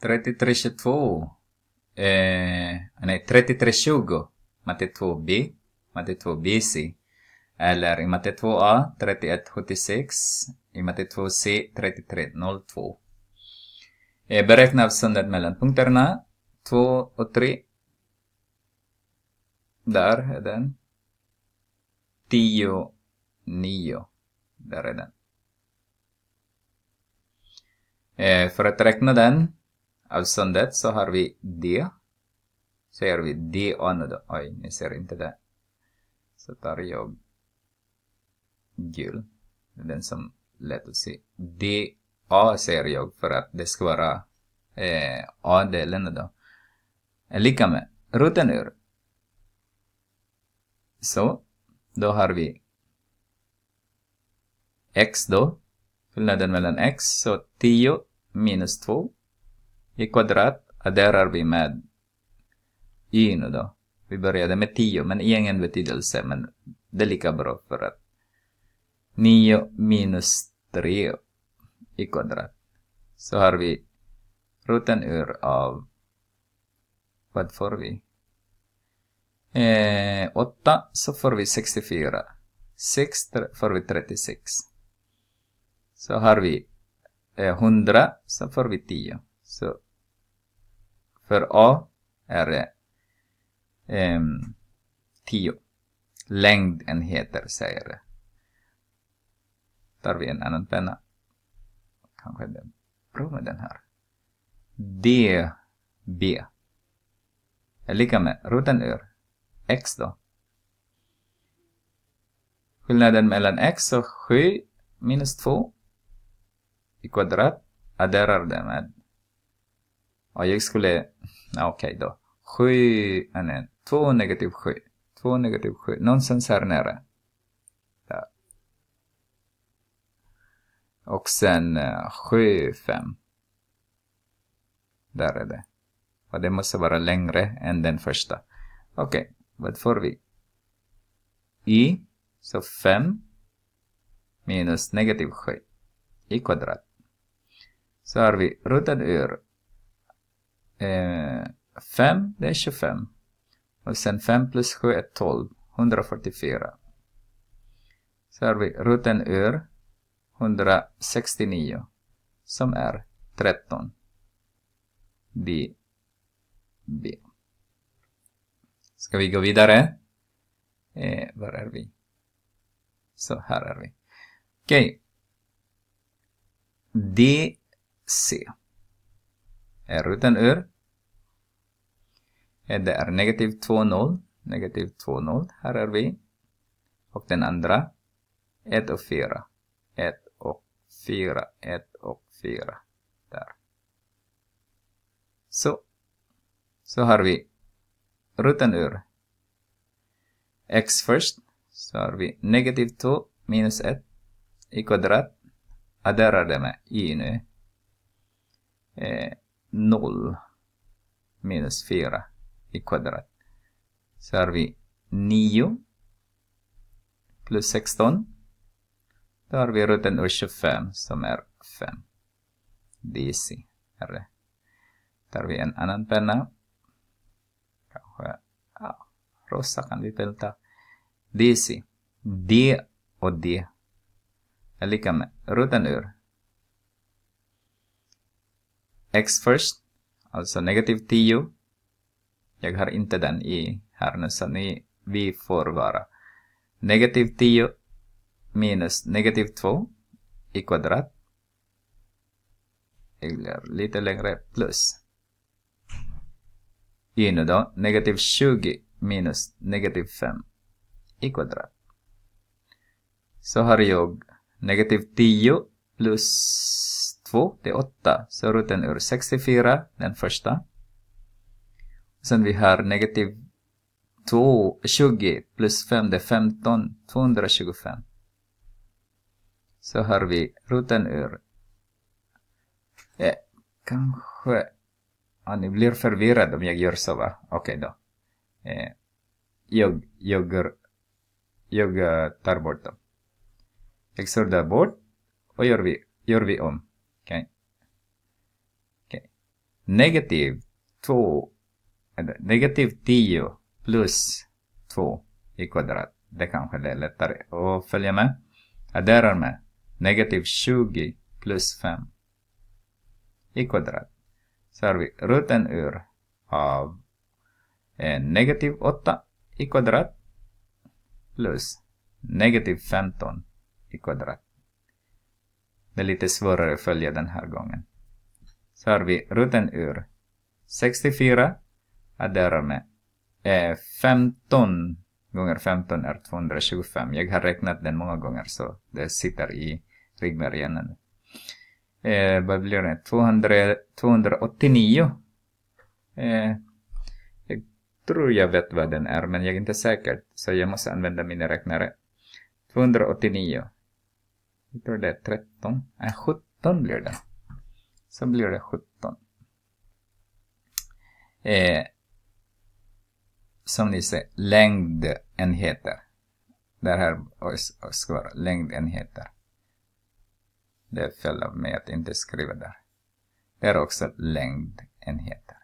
3322. Eh, nej, 3320. Matte 2B. Matte 2BC. Eller i matte 2A 3176. I matte 2C 3302. Eh, beräkna avståndet mellan punkterna 2 och 3. Där är den. 10, 9. Där är den. Eh, för att räkna den Avståndet så har vi D. Så gör vi D annorlunda. Oj, ni ser inte det. Så tar jag gul. Den som lätt att se. D A säger jag för att det ska vara eh, A-delen då. Eh, lika med roten ur. Så, då har vi x då. fyllnaden mellan x, så 10 minus 2 i kvadrat och där har vi med y. nu då. Vi började med 10, men ingen betydelse, men det är lika bra för att 9 minus 3 i kvadrat. Så har vi roten ur av, vad får vi? Eh, 8 så får vi 64. 6 får vi 36. Så har vi eh, 100 så får vi 10. Så för A är det eh, 10 längdenheter säger det. Tar vi en annan penna. Kanske den. Prova med den här. D, B. Är lika med roten ur x då. Skillnaden mellan x och 7 minus 2 i kvadrat adderar det med och jag skulle, okej okay då. 7, nej, 2 negativ 7. 2 negativ 7, någonstans här nere. Där. Och sen 7, eh, 5. Där är det. Och det måste vara längre än den första. Okej, okay, vad får vi? i, så 5 minus negativ 7 i kvadrat. Så har vi rotat ur 5, eh, det är 25. Och sen 5 plus 7 är 12, 144. Så har vi ruten ur 169 som är 13 dB. Ska vi gå vidare? Eh, var är vi? Så här är vi. Okej. Okay. DC är ruten ur Eh, det är negativ 2,0. Negativ 0 Här är vi. Och den andra. 1 och 4. 1 och 4. 1 och 4. Där. Så. Så har vi rutan ur x först. Så har vi negativ 2 minus 1 i kvadrat. Adderar det med i nu. Eh, 0 minus 4 i kvadrat. Så har vi 9 plus 16. Då har vi roten ur 25 som är 5. DC är det. Då Tar vi en annan penna. Kanske, ja, rosa kan vi väl DC. D och D är lika med roten ur. X först, alltså negativ 10 jag har inte den i här nu, så ni, vi får vara negativ 10 minus negativ 2 i kvadrat eller lite längre plus. I nu då, negativ 20 minus negativ 5 i kvadrat. Så har jag negativ 10 plus 2, det är 8. Så roten ur 64, den första. Sen vi har negativ 2, 20 plus 5, det är 15, 225. Så har vi roten ur. Eh, kanske... Ah, ni blir förvirrade om jag gör så va? Okej okay, då. Eh, jag, jag, jag tar bort dem. Jag suddar bort och gör vi, gör vi om. Okej. Okay. okay. Negativ 2 negativ 10 plus 2 i kvadrat. Det kanske är lättare att följa med. Addera med negativ 20 plus 5 i kvadrat. Så har vi roten ur av eh, negativ 8 i kvadrat plus negativ 15 i kvadrat. Det är lite svårare att följa den här gången. Så har vi roten ur 64 Adderarne. Eh, 15 gånger 15 är 225. Jag har räknat den många gånger så det sitter i ryggmärgen. Eh, vad blir det? 200, 289. Eh, jag tror jag vet vad den är men jag är inte säker så jag måste använda min räknare. 289. Jag tror det är 13. Nej, 17 blir det. Så blir det 17. Eh, som ni ser, längdenheter. Det här ska vara längdenheter. Det är fel av mig att inte skriva där. Det är också längdenheter.